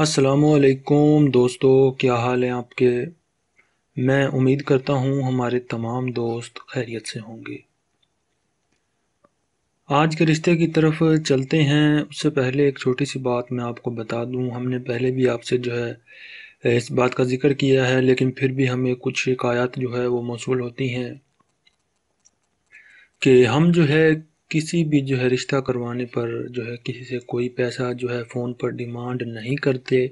असलकुम दोस्तों क्या हाल है आपके मैं उम्मीद करता हूँ हमारे तमाम दोस्त खैरियत से होंगे आज के रिश्ते की तरफ चलते हैं उससे पहले एक छोटी सी बात मैं आपको बता दूँ हमने पहले भी आपसे जो है इस बात का ज़िक्र किया है लेकिन फिर भी हमें कुछ शिकायत जो है वो मौसू होती हैं कि हम जो है किसी भी जो है रिश्ता करवाने पर जो है किसी से कोई पैसा जो है फ़ोन पर डिमांड नहीं करते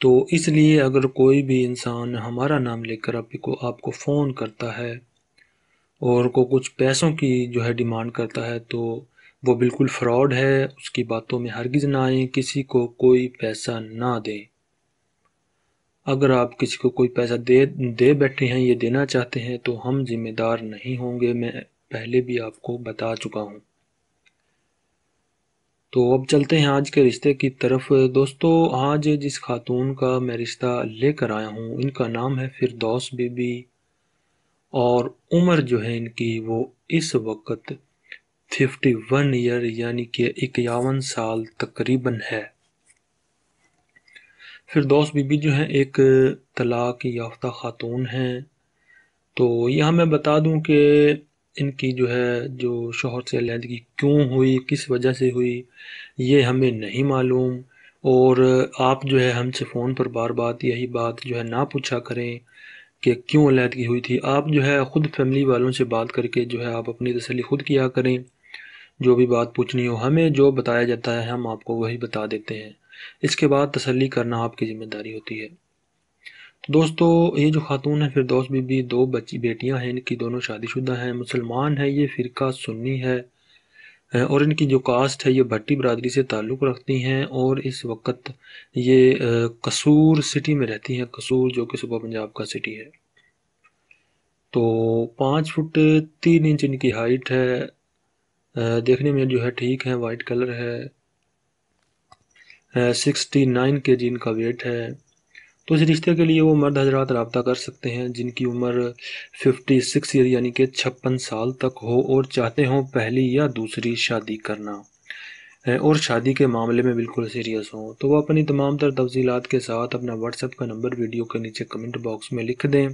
तो इसलिए अगर कोई भी इंसान हमारा नाम लेकर आपको आपको फ़ोन करता है और को कुछ पैसों की जो है डिमांड करता है तो वो बिल्कुल फ्रॉड है उसकी बातों में हरगिज़ ना आए किसी को कोई पैसा ना दें अगर आप किसी को कोई पैसा दे दे बैठे हैं ये देना चाहते हैं तो हम जिम्मेदार नहीं होंगे मैं पहले भी आपको बता चुका हूँ तो अब चलते हैं आज के रिश्ते की तरफ दोस्तों आज जिस खातून का मैं रिश्ता लेकर आया हूँ इनका नाम है फिरदौस बीबी और उम्र जो है इनकी वो इस वक्त 51 ईयर यानी कि इक्यावन साल तकरीबन है फिरदौस बीबी जो है एक तलाक याफ्ता खातून हैं तो यह मैं बता दूं कि इनकी जो है जो शोहर से अलीहदगी क्यों हुई किस वजह से हुई ये हमें नहीं मालूम और आप जो है हमसे फ़ोन पर बार बार यही बात जो है ना पूछा करें कि क्यों अलीहदगी हुई थी आप जो है ख़ुद फैमिली वालों से बात करके जो है आप अपनी तसली ख़ुद किया करें जो भी बात पूछनी हो हमें जो बताया जाता है हम आपको वही बता देते हैं इसके बाद तसली करना आपकी ज़िम्मेदारी होती है दोस्तों ये जो खातून है फिरदौस बीबी दो बच्ची बेटियां हैं इनकी दोनों शादीशुदा हैं मुसलमान है ये फ़िरका सुन्नी है और इनकी जो कास्ट है ये भट्टी बरदरी से ताल्लुक़ रखती हैं और इस वक्त ये कसूर सिटी में रहती हैं कसूर जो कि सुबह पंजाब का सिटी है तो पाँच फुट तीन इंच इनकी हाइट है देखने में जो है ठीक है वाइट कलर है सिक्सटी नाइन के जी इनका वेट है तो इस रिश्ते के लिए वो मर्द हजरात रबता कर सकते हैं जिनकी उम्र फिफ्टी सिक्स ईयर यानी कि छप्पन साल तक हो और चाहते हों पहली या दूसरी शादी करना और शादी के मामले में बिल्कुल सीरियस हों तो वो अपनी तमाम तर तफसीत के साथ अपना व्हाट्सएप का नंबर वीडियो के नीचे कमेंट बॉक्स में लिख दें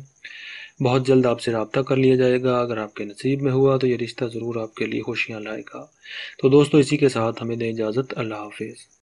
बहुत जल्द आपसे रबता कर लिया जाएगा अगर आपके नसीब में हुआ तो ये रिश्ता ज़रूर आपके लिए खुशियाँ लाएगा तो दोस्तों इसी के साथ हमें दें इजाज़त अल्लाह हाफिज़